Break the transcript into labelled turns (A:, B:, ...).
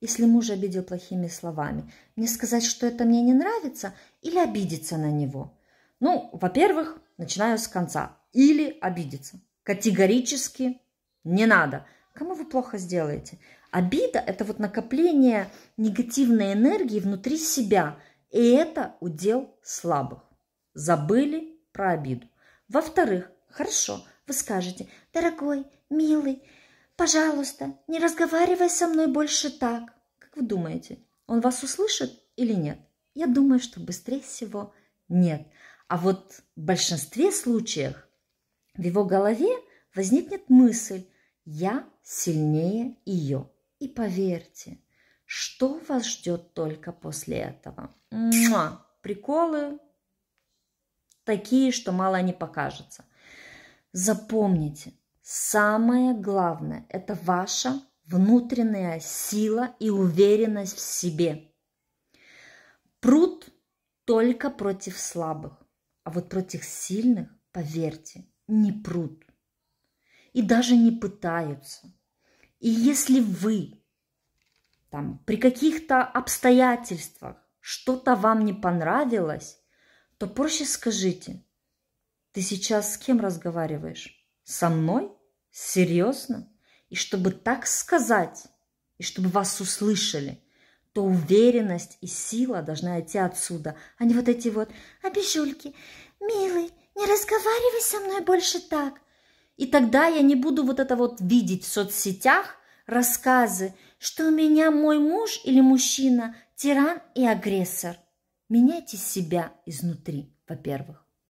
A: если муж обидел плохими словами? Мне сказать, что это мне не нравится, или обидеться на него? Ну, во-первых, начинаю с конца. Или обидеться. Категорически не надо. Кому вы плохо сделаете? Обида – это вот накопление негативной энергии внутри себя. И это удел слабых. Забыли про обиду. Во-вторых, хорошо, вы скажете, дорогой, милый, Пожалуйста, не разговаривай со мной больше так. Как вы думаете, он вас услышит или нет? Я думаю, что быстрее всего нет. А вот в большинстве случаев в его голове возникнет мысль «Я сильнее ее». И поверьте, что вас ждет только после этого? Муа! Приколы такие, что мало не покажется. Запомните, Самое главное – это ваша внутренняя сила и уверенность в себе. Пруд только против слабых, а вот против сильных, поверьте, не пруд. И даже не пытаются. И если вы там, при каких-то обстоятельствах что-то вам не понравилось, то проще скажите, ты сейчас с кем разговариваешь? Со мной? серьезно, и чтобы так сказать, и чтобы вас услышали, то уверенность и сила должна идти отсюда, а не вот эти вот «обижульки, милый, не разговаривай со мной больше так». И тогда я не буду вот это вот видеть в соцсетях, рассказы, что у меня мой муж или мужчина – тиран и агрессор. Меняйте себя изнутри, во-первых.